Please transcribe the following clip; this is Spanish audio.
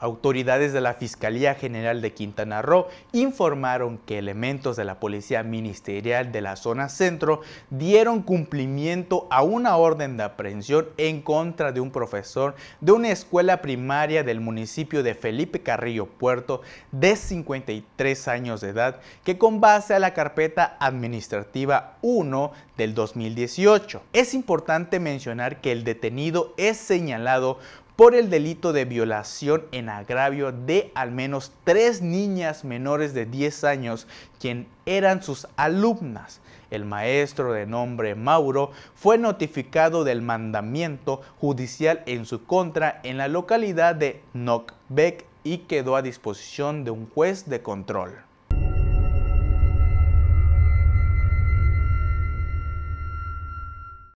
Autoridades de la Fiscalía General de Quintana Roo informaron que elementos de la Policía Ministerial de la zona centro dieron cumplimiento a una orden de aprehensión en contra de un profesor de una escuela primaria del municipio de Felipe Carrillo Puerto de 53 años de edad que con base a la carpeta administrativa 1 del 2018. Es importante mencionar que el detenido es señalado por el delito de violación en agravio de al menos tres niñas menores de 10 años quien eran sus alumnas. El maestro de nombre Mauro fue notificado del mandamiento judicial en su contra en la localidad de Nockbeck y quedó a disposición de un juez de control.